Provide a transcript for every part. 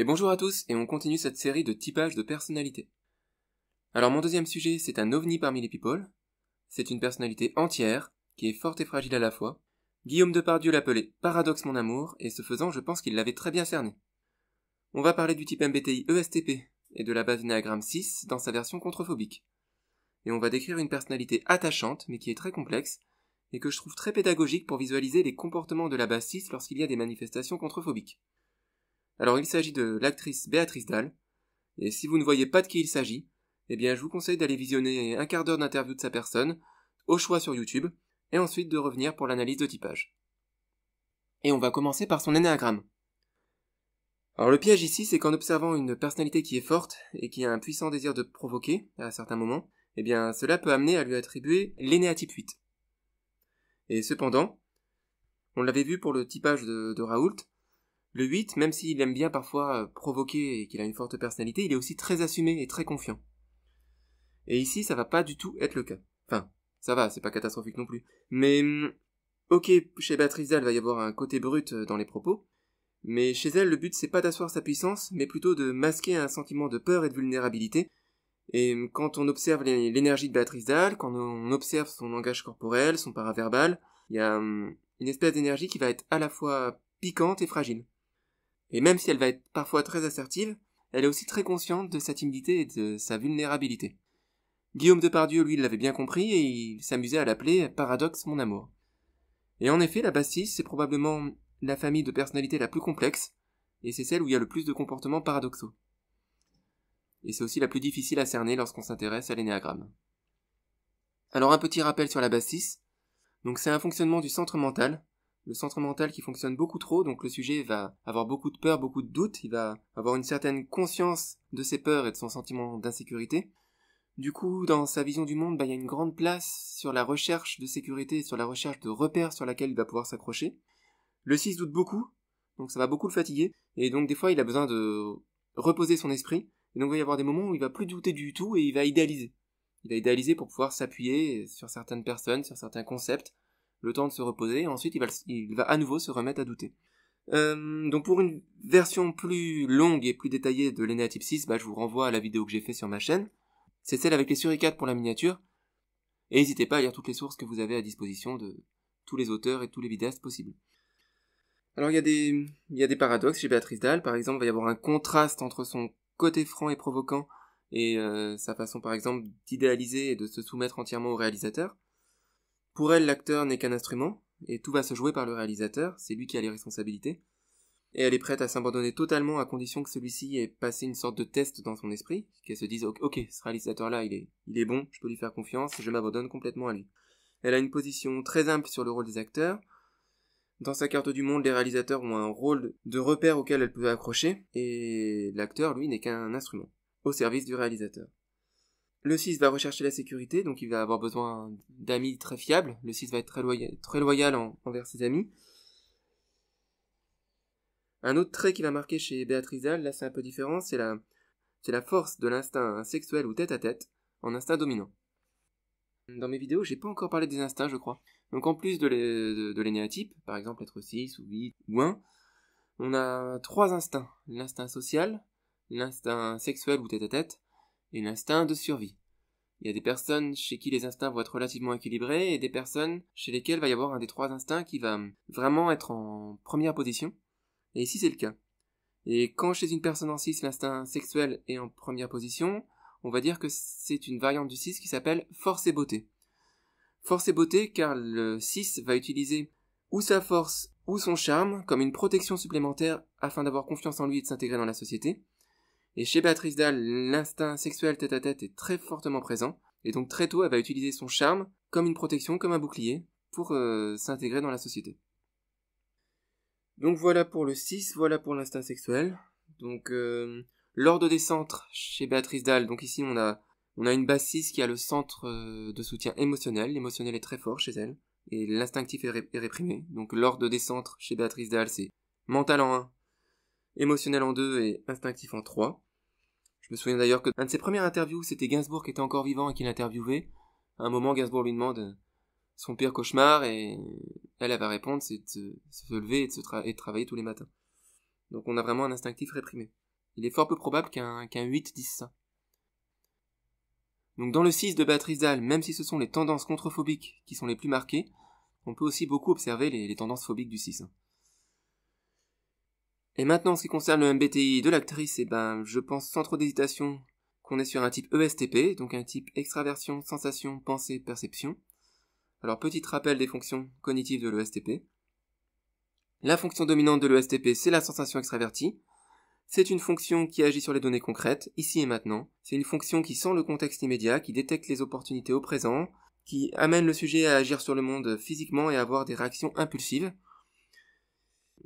Et bonjour à tous, et on continue cette série de typage de personnalités. Alors mon deuxième sujet, c'est un ovni parmi les people. C'est une personnalité entière, qui est forte et fragile à la fois. Guillaume Depardieu l'appelait Paradoxe mon amour, et ce faisant, je pense qu'il l'avait très bien cerné. On va parler du type MBTI ESTP, et de la base néagramme 6 dans sa version contrephobique. Et on va décrire une personnalité attachante, mais qui est très complexe, et que je trouve très pédagogique pour visualiser les comportements de la base 6 lorsqu'il y a des manifestations contrephobiques. Alors il s'agit de l'actrice Béatrice Dalle, et si vous ne voyez pas de qui il s'agit, eh bien je vous conseille d'aller visionner un quart d'heure d'interview de sa personne, au choix sur YouTube, et ensuite de revenir pour l'analyse de typage. Et on va commencer par son énéagramme. Alors le piège ici, c'est qu'en observant une personnalité qui est forte et qui a un puissant désir de provoquer à certains moments, eh bien cela peut amener à lui attribuer l'énéatype 8. Et cependant, on l'avait vu pour le typage de, de Raoult, le 8, même s'il aime bien parfois euh, provoquer et qu'il a une forte personnalité, il est aussi très assumé et très confiant. Et ici, ça va pas du tout être le cas. Enfin, ça va, c'est pas catastrophique non plus. Mais, hum, ok, chez il va y avoir un côté brut euh, dans les propos, mais chez elle, le but c'est pas d'asseoir sa puissance, mais plutôt de masquer un sentiment de peur et de vulnérabilité. Et hum, quand on observe l'énergie de Béatrice quand on observe son langage corporel, son paraverbal, il y a hum, une espèce d'énergie qui va être à la fois piquante et fragile. Et même si elle va être parfois très assertive, elle est aussi très consciente de sa timidité et de sa vulnérabilité. Guillaume Depardieu, lui, l'avait bien compris et il s'amusait à l'appeler Paradoxe mon amour. Et en effet, la bassiste, c'est probablement la famille de personnalités la plus complexe, et c'est celle où il y a le plus de comportements paradoxaux. Et c'est aussi la plus difficile à cerner lorsqu'on s'intéresse à l'énéagramme. Alors un petit rappel sur la bassiste. Donc c'est un fonctionnement du centre mental, le centre mental qui fonctionne beaucoup trop, donc le sujet va avoir beaucoup de peur, beaucoup de doutes, il va avoir une certaine conscience de ses peurs et de son sentiment d'insécurité. Du coup, dans sa vision du monde, bah, il y a une grande place sur la recherche de sécurité, sur la recherche de repères sur laquelle il va pouvoir s'accrocher. Le 6 doute beaucoup, donc ça va beaucoup le fatiguer, et donc des fois il a besoin de reposer son esprit, et donc il va y avoir des moments où il va plus douter du tout et il va idéaliser. Il va idéaliser pour pouvoir s'appuyer sur certaines personnes, sur certains concepts, le temps de se reposer, et ensuite il va, il va à nouveau se remettre à douter. Euh, donc pour une version plus longue et plus détaillée de type 6, bah, je vous renvoie à la vidéo que j'ai fait sur ma chaîne. C'est celle avec les suricates pour la miniature. Et n'hésitez pas à lire toutes les sources que vous avez à disposition de tous les auteurs et tous les vidéastes possibles. Alors il y, a des, il y a des paradoxes chez Béatrice Dalle, par exemple, il va y avoir un contraste entre son côté franc et provocant et euh, sa façon par exemple d'idéaliser et de se soumettre entièrement au réalisateur. Pour elle, l'acteur n'est qu'un instrument, et tout va se jouer par le réalisateur, c'est lui qui a les responsabilités, et elle est prête à s'abandonner totalement à condition que celui-ci ait passé une sorte de test dans son esprit, qu'elle se dise ok, ce réalisateur-là, il est, il est bon, je peux lui faire confiance, je m'abandonne complètement à lui. Elle a une position très humble sur le rôle des acteurs. Dans sa carte du monde, les réalisateurs ont un rôle de repère auquel elle peut accrocher, et l'acteur, lui, n'est qu'un instrument, au service du réalisateur. Le 6 va rechercher la sécurité, donc il va avoir besoin d'amis très fiables. Le 6 va être très loyal, très loyal envers ses amis. Un autre trait qui va marquer chez Béatrice là c'est un peu différent, c'est la, la force de l'instinct sexuel ou tête à tête en instinct dominant. Dans mes vidéos, j'ai pas encore parlé des instincts, je crois. Donc en plus de l'énéatype, par exemple être 6 ou 8 ou 1, on a trois instincts. L'instinct social, l'instinct sexuel ou tête à tête, et l'instinct de survie. Il y a des personnes chez qui les instincts vont être relativement équilibrés et des personnes chez lesquelles va y avoir un des trois instincts qui va hum, vraiment être en première position. Et ici c'est le cas. Et quand chez une personne en 6 l'instinct sexuel est en première position, on va dire que c'est une variante du 6 qui s'appelle force et beauté. Force et beauté car le 6 va utiliser ou sa force ou son charme comme une protection supplémentaire afin d'avoir confiance en lui et de s'intégrer dans la société. Et chez Béatrice Dahl, l'instinct sexuel tête-à-tête est très fortement présent, et donc très tôt, elle va utiliser son charme comme une protection, comme un bouclier, pour euh, s'intégrer dans la société. Donc voilà pour le 6, voilà pour l'instinct sexuel. Donc euh, l'ordre des centres chez Béatrice Dahl, donc ici on a, on a une base 6 qui a le centre euh, de soutien émotionnel, l'émotionnel est très fort chez elle, et l'instinctif est, réprimé. Donc l'ordre des centres chez Béatrice Dahl, c'est mental en 1, émotionnel en 2 et instinctif en 3. Je me souviens d'ailleurs que de ses premières interviews, c'était Gainsbourg qui était encore vivant et qui l'interviewait. À un moment, Gainsbourg lui demande son pire cauchemar et elle, elle va répondre, c'est de se lever et de, travailler tous les matins. Donc on a vraiment un instinctif réprimé. Il est fort peu probable qu'un 8 dise ça. Donc dans le 6 de Béatrice même si ce sont les tendances contrephobiques qui sont les plus marquées, on peut aussi beaucoup observer les, les tendances phobiques du 6. Et maintenant, en ce qui concerne le MBTI de l'actrice, eh ben, je pense sans trop d'hésitation qu'on est sur un type ESTP, donc un type extraversion, sensation, pensée, perception. Alors, petit rappel des fonctions cognitives de l'ESTP. La fonction dominante de l'ESTP, c'est la sensation extravertie. C'est une fonction qui agit sur les données concrètes, ici et maintenant. C'est une fonction qui sent le contexte immédiat, qui détecte les opportunités au présent, qui amène le sujet à agir sur le monde physiquement et à avoir des réactions impulsives.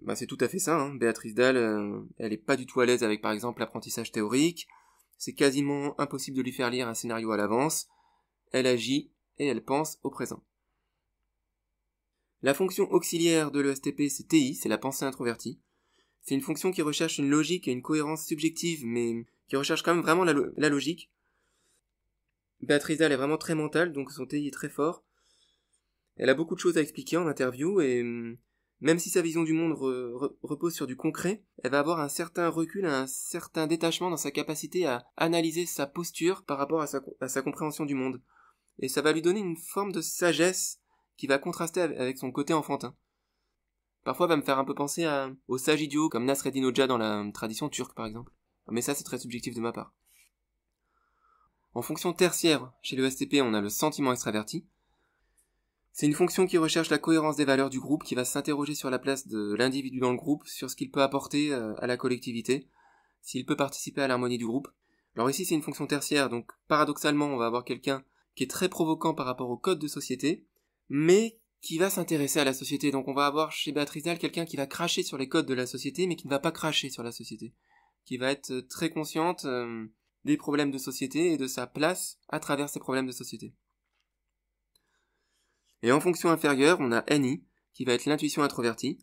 Bah, c'est tout à fait ça. Hein. Béatrice Dalle, euh, elle n'est pas du tout à l'aise avec, par exemple, l'apprentissage théorique. C'est quasiment impossible de lui faire lire un scénario à l'avance. Elle agit et elle pense au présent. La fonction auxiliaire de l'ESTP, c'est TI, c'est la pensée introvertie. C'est une fonction qui recherche une logique et une cohérence subjective, mais qui recherche quand même vraiment la, logique. Béatrice Dalle est vraiment très mentale, donc son TI est très fort. Elle a beaucoup de choses à expliquer en interview et hum, même si sa vision du monde repose sur du concret, elle va avoir un certain recul, un certain détachement dans sa capacité à analyser sa posture par rapport à sa, compréhension du monde. Et ça va lui donner une forme de sagesse qui va contraster avec son côté enfantin. Parfois va me faire un peu penser à, aux sages idiots comme Nasreddin Hoxha dans la euh, tradition turque par exemple. Mais ça c'est très subjectif de ma part. En fonction tertiaire, chez le STP, on a le sentiment extraverti, c'est une fonction qui recherche la cohérence des valeurs du groupe, qui va s'interroger sur la place de l'individu dans le groupe, sur ce qu'il peut apporter euh, à la collectivité, s'il peut participer à l'harmonie du groupe. Alors ici, c'est une fonction tertiaire, donc paradoxalement, on va avoir quelqu'un qui est très provoquant par rapport au code de société, mais qui va s'intéresser à la société. Donc on va avoir chez Béatrice Dalle quelqu'un qui va cracher sur les codes de la société, mais qui ne va pas cracher sur la société, qui va être euh, très consciente euh, des problèmes de société et de sa place à travers ces problèmes de société. Et en fonction inférieure, on a NI, qui va être l'intuition introvertie.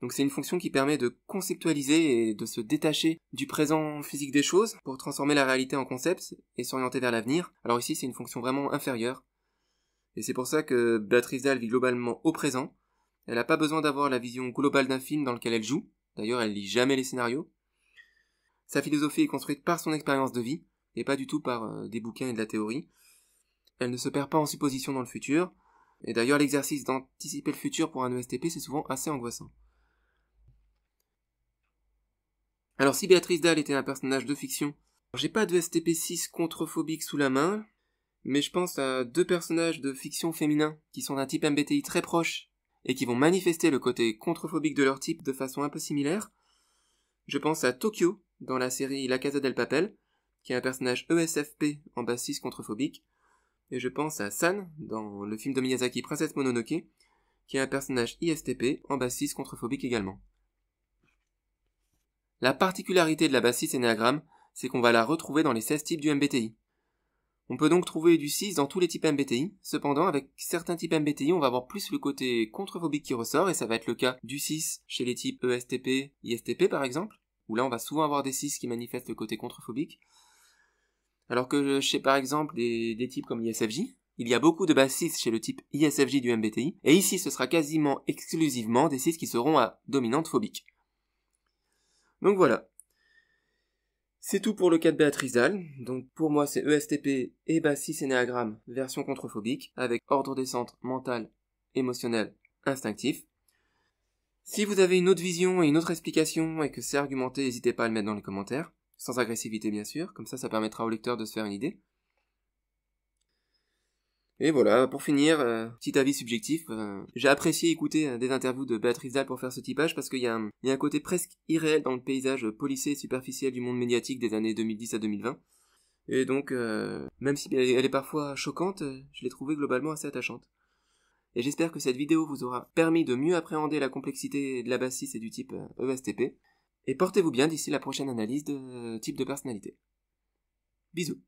Donc c'est une fonction qui permet de conceptualiser et de se détacher du présent physique des choses pour transformer la réalité en concept et s'orienter vers l'avenir. Alors ici, c'est une fonction vraiment inférieure. Et c'est pour ça que Beatrice vit globalement au présent. Elle n'a pas besoin d'avoir la vision globale d'un film dans lequel elle joue. D'ailleurs, elle lit jamais les scénarios. Sa philosophie est construite par son expérience de vie, et pas du tout par euh, des bouquins et de la théorie. Elle ne se perd pas en supposition dans le futur, et d'ailleurs, l'exercice d'anticiper le futur pour un ESTP, c'est souvent assez angoissant. Alors, si Béatrice Dahl était un personnage de fiction, j'ai pas de e STP6 contrephobique sous la main, mais je pense à deux personnages de fiction féminin qui sont d'un type MBTI très proche et qui vont manifester le côté contrephobique de leur type de façon un peu similaire. Je pense à Tokyo dans la série La Casa del Papel, qui est un personnage ESFP en base 6 contrephobique, et je pense à San dans le film de Miyazaki Princesse Mononoke, qui est un personnage ISTP en bassiste contrephobique également. La particularité de la bassiste Enneagram, c'est qu'on va la retrouver dans les 16 types du MBTI. On peut donc trouver du 6 dans tous les types MBTI, cependant avec certains types MBTI on va avoir plus le côté contrephobique qui ressort, et ça va être le cas du 6 chez les types ESTP, ISTP par exemple, où là on va souvent avoir des 6 qui manifestent le côté contrephobique, alors que chez par exemple des, types comme ISFJ, il y a beaucoup de bassistes chez le type ISFJ du MBTI, et ici ce sera quasiment exclusivement des 6 qui seront à dominante phobique. Donc voilà. C'est tout pour le cas de Béatrice Donc pour moi c'est ESTP et bassiste énéagramme version contrephobique, avec ordre des centres mental, émotionnel, instinctif. Si vous avez une autre vision et une autre explication et que c'est argumenté, n'hésitez pas à le mettre dans les commentaires sans agressivité bien sûr, comme ça ça permettra au lecteur de se faire une idée. Et voilà, pour finir, euh, petit avis subjectif, euh, j'ai apprécié écouter euh, des interviews de Béatrice Dalle pour faire ce typage parce qu'il y, a un côté presque irréel dans le paysage policé et superficiel du monde médiatique des années 2010 à 2020. Et donc, même si elle, est parfois choquante, je l'ai trouvée globalement assez attachante. Et j'espère que cette vidéo vous aura permis de mieux appréhender la complexité de la bassisse et du type ESTP. E et portez-vous bien d'ici la prochaine analyse de type de personnalité. Bisous